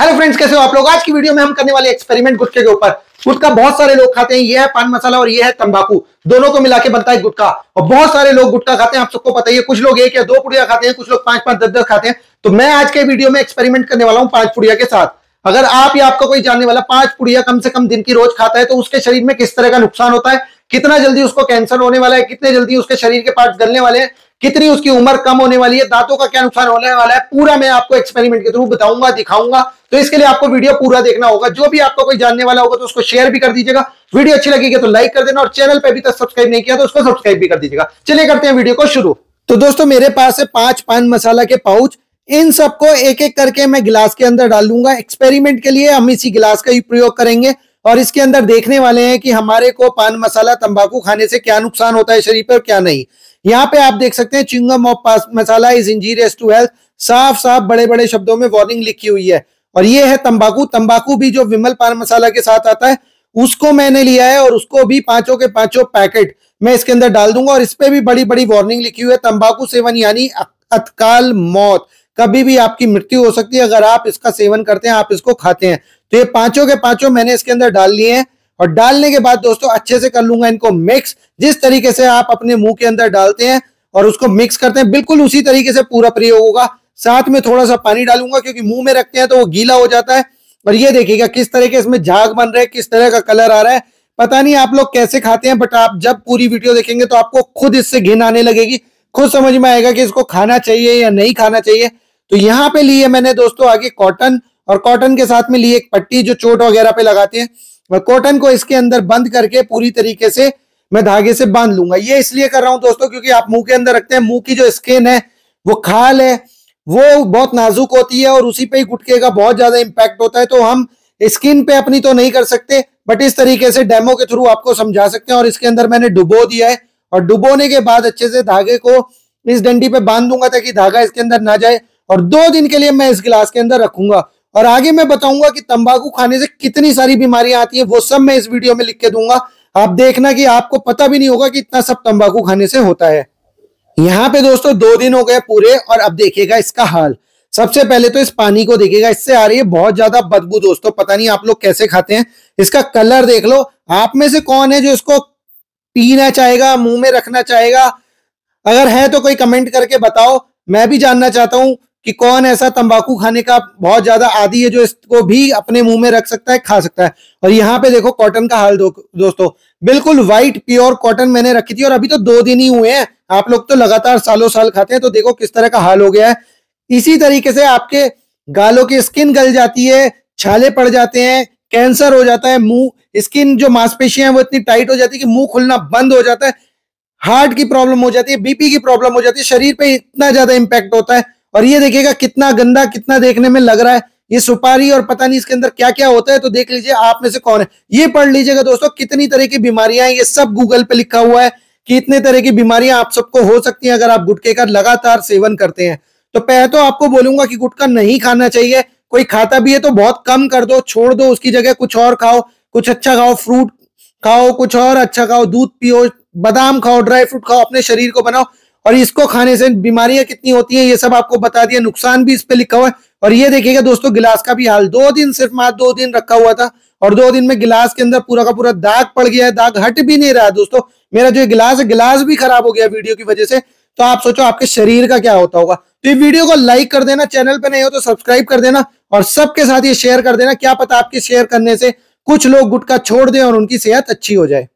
hello friends कैसे हो आप लोग आज की वीडियो में हम करने वाले एक्सपेरिमेंट गुटके के ऊपर गुटका बहुत सारे लोग खाते हैं ये है पान मसाला और ये है तंबाकू दोनों को मिला के बनता है गुटका और बहुत सारे लोग गुटका खाते हैं आप सबको पता ही है कुछ लोग एक या दो पुड़िया खाते हैं कुछ लोग पांच पांच दस दस खाते हैं तो मैं आज के वीडियो में एक्सपेरिमेंट करने वाला हूँ पांच पुड़िया के साथ अगर आप या आपका कोई जानने वाला पांच पुड़िया कम से कम दिन की रोज खाता है तो उसके शरीर में किस तरह का नुकसान होता है कितना जल्दी उसको कैंसर होने वाला है कितने जल्दी उसके शरीर के पार्ट गलने वाले हैं कितनी उसकी उम्र कम होने वाली है दांतों का क्या नुकसान होने वाला है पूरा मैं आपको एक्सपेरिमेंट के थ्रू बताऊंगा दिखाऊंगा तो इसके लिए आपको वीडियो पूरा देखना होगा जो भी आपको कोई जानने वाला होगा तो उसको शेयर भी कर दीजिएगा वीडियो अच्छी लगेगी तो लाइक कर देना और चैनल पर अभी तक सब्सक्राइब नहीं किया तो उसको सब्सक्राइब भी कर दीजिएगा चलिए करते हैं वीडियो को शुरू तो दोस्तों मेरे पास है पांच पान मसाला के पाउच इन सबको एक एक करके मैं गिलास के अंदर डाल लूंगा एक्सपेरिमेंट के लिए हम इसी गिलास का ही प्रयोग करेंगे और इसके अंदर देखने वाले हैं कि हमारे को पान मसाला तंबाकू खाने से क्या नुकसान होता है शरीर पर क्या नहीं यहाँ पे आप देख सकते हैं chewing of masala is injurious to health साफ साफ बड़े बड़े शब्दों में वार्निंग लिखी हुई है और ये है तंबाकू तंबाकू भी जो विमल पान मसाला के साथ आता है उसको मैंने लिया है और उसको भी पांचों के पांचों पैकेट मैं इसके अंदर डाल दूंगा और इस पर भी बड़ी बड़ी वार्निंग लिखी हुई है तंबाकू सेवन यानी अतकाल मौत कभी भी आपकी मृत्यु हो सकती है अगर आप इसका सेवन करते हैं आप इसको खाते हैं तो ये पांचों के पांचों मैंने इसके अंदर डाल लिए हैं और डालने के बाद दोस्तों अच्छे से कर लूंगा इनको मिक्स जिस तरीके से आप अपने मुंह के अंदर डालते हैं और उसको मिक्स करते हैं बिल्कुल उसी तरीके से पूरा प्रयोग होगा साथ में थोड़ा सा पानी डालूंगा क्योंकि मुंह में रखते हैं तो वो गीला हो जाता है और ये देखिएगा किस तरह के इसमें झाग बन रहे हैं किस तरह का कलर आ रहा है पता नहीं आप लोग कैसे खाते हैं बट आप जब पूरी वीडियो देखेंगे तो आपको खुद इससे घिन आने लगेगी खुद समझ में आएगा कि इसको खाना चाहिए या नहीं खाना चाहिए तो यहाँ पे लिए मैंने दोस्तों आगे कॉटन और कॉटन के साथ में लिए एक पट्टी जो चोट वगैरह पे लगाते हैं मैं कॉटन को इसके अंदर बंद करके पूरी तरीके से मैं धागे से बांध लूंगा ये इसलिए कर रहा हूं दोस्तों क्योंकि आप मुंह के अंदर रखते हैं मुंह की जो स्किन है वो खाल है वो बहुत नाजुक होती है और उसी पे ही गुटके का बहुत ज्यादा इम्पैक्ट होता है तो हम स्किन पे अपनी तो नहीं कर सकते बट इस तरीके से डेमो के थ्रू आपको समझा सकते हैं और इसके अंदर मैंने डुबो दिया है और डुबोने के बाद अच्छे से धागे को इस डंडी पे बांध दूंगा ताकि धागा इसके अंदर ना जाए और दो दिन के लिए मैं इस गिलास के अंदर रखूंगा और आगे मैं बताऊंगा कि तंबाकू खाने से कितनी सारी बीमारियां आती है वो सब मैं इस वीडियो में लिख के दूंगा आप देखना कि आपको पता भी नहीं होगा कि इतना सब तंबाकू खाने से होता है यहाँ पे दोस्तों दो दिन हो गए पूरे और अब देखिएगा इसका हाल सबसे पहले तो इस पानी को देखिएगा इससे आ रही है बहुत ज्यादा बदबू दोस्तों पता नहीं आप लोग कैसे खाते हैं इसका कलर देख लो आप में से कौन है जो इसको पीना चाहेगा मुंह में रखना चाहेगा अगर है तो कोई कमेंट करके बताओ मैं भी जानना चाहता हूं कि कौन ऐसा तंबाकू खाने का बहुत ज्यादा आदि है जो इसको भी अपने मुंह में रख सकता है खा सकता है और यहाँ पे देखो कॉटन का हाल दो, दोस्तों बिल्कुल व्हाइट प्योर कॉटन मैंने रखी थी और अभी तो दो दिन ही हुए हैं आप लोग तो लगातार सालों साल खाते हैं तो देखो किस तरह का हाल हो गया है इसी तरीके से आपके गालों की स्किन गल जाती है छाले पड़ जाते हैं कैंसर हो जाता है मुंह स्किन जो मांसपेशियां हैं वो इतनी टाइट हो जाती है कि मुंह खुलना बंद हो जाता है हार्ट की प्रॉब्लम हो जाती है बीपी की प्रॉब्लम हो जाती है शरीर पे इतना ज्यादा इंपैक्ट होता है और ये देखिएगा कितना गंदा कितना देखने में लग रहा है ये सुपारी और पता नहीं इसके अंदर क्या क्या होता है तो देख लीजिए आप में से कौन है ये पढ़ लीजिएगा दोस्तों कितनी तरह की बीमारियां हैं ये सब गूगल पे लिखा हुआ है कि इतने तरह की बीमारियां आप सबको हो सकती हैं अगर आप गुटके का लगातार सेवन करते हैं तो पह तो आपको बोलूंगा कि गुटका नहीं खाना चाहिए कोई खाता भी है तो बहुत कम कर दो छोड़ दो उसकी जगह कुछ और खाओ कुछ अच्छा खाओ फ्रूट खाओ कुछ और अच्छा खाओ दूध पियो बादाम खाओ ड्राई फ्रूट खाओ अपने शरीर को बनाओ और इसको खाने से बीमारियां कितनी होती हैं ये सब आपको बता दिया नुकसान भी इस पे लिखा हुआ है और ये देखिएगा दोस्तों गिलास का भी हाल दो दिन सिर्फ मात्र दो दिन रखा हुआ था और दो दिन में गिलास के अंदर पूरा का पूरा दाग पड़ गया है दाग हट भी नहीं रहा दोस्तों मेरा जो गिलास है गिलास भी खराब हो गया वीडियो की वजह से तो आप सोचो आपके शरीर का क्या होता होगा तो ये वीडियो को लाइक कर देना चैनल पर नहीं हो तो सब्सक्राइब कर देना और सबके साथ ये शेयर कर देना क्या पता आपके शेयर करने से कुछ लोग गुटका छोड़ दें और उनकी सेहत अच्छी हो जाए